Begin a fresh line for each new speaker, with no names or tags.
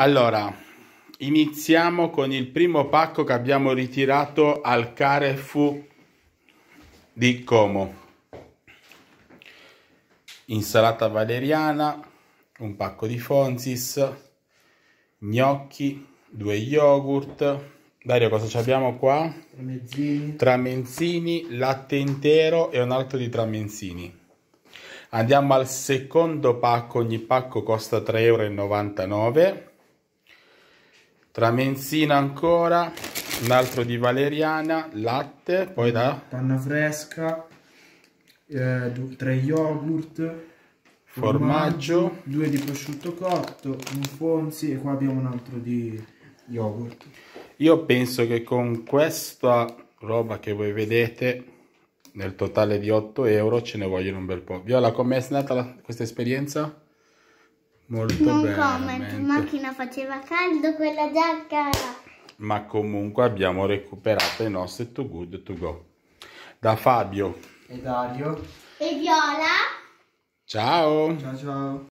Allora, iniziamo con il primo pacco che abbiamo ritirato al Carefu di Como. Insalata valeriana, un pacco di Fonsis, gnocchi, due yogurt. Dario, cosa abbiamo qua? Tramezzini. Tramenzini, latte intero e un altro di tramezzini. Andiamo al secondo pacco, ogni pacco costa 3,99 euro tramenzina ancora, un altro di valeriana, latte,
poi da... Panna fresca, eh, tre yogurt, formaggio, formaggio, due di prosciutto cotto, un fonzi e qua abbiamo un altro di yogurt.
Io penso che con questa roba che voi vedete nel totale di 8 euro ce ne vogliono un bel po'. Viola, com'è stata la, questa esperienza? Molto non bene. comment, macchina
faceva caldo quella giacca.
Ma comunque abbiamo recuperato i nostri Too Good To Go. Da Fabio.
E Dario.
E Viola.
Ciao. Ciao ciao.